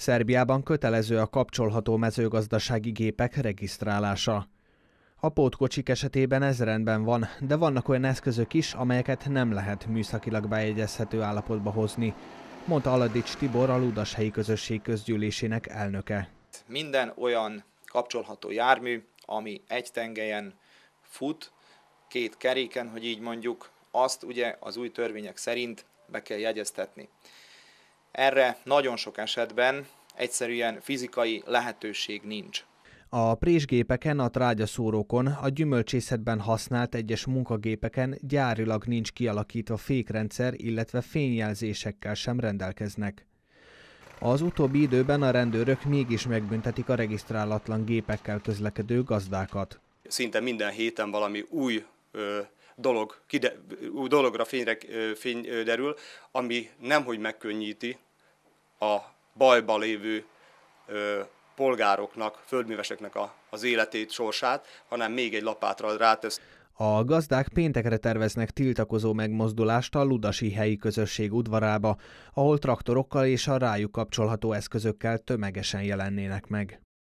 Szerbiában kötelező a kapcsolható mezőgazdasági gépek regisztrálása. A pótkocsik esetében ez rendben van, de vannak olyan eszközök is, amelyeket nem lehet műszakilag bejegyezhető állapotba hozni, mondta Aladics Tibor a helyi Közösség közgyűlésének elnöke. Minden olyan kapcsolható jármű, ami egy tengelyen fut, két keréken, hogy így mondjuk, azt ugye az új törvények szerint be kell jegyeztetni. Erre nagyon sok esetben egyszerűen fizikai lehetőség nincs. A présgépeken, a trágyaszórókon, a gyümölcsészetben használt egyes munkagépeken gyárilag nincs kialakítva fékrendszer, illetve fényjelzésekkel sem rendelkeznek. Az utóbbi időben a rendőrök mégis megbüntetik a regisztrálatlan gépekkel közlekedő gazdákat. Szinte minden héten valami új ö, dolog, kide, dologra fényre, fény derül, ami nemhogy megkönnyíti a bajba lévő ö, polgároknak, földműveseknek a, az életét, sorsát, hanem még egy lapátra rátesz. A gazdák péntekre terveznek tiltakozó megmozdulást a Ludasi helyi közösség udvarába, ahol traktorokkal és a rájuk kapcsolható eszközökkel tömegesen jelennének meg.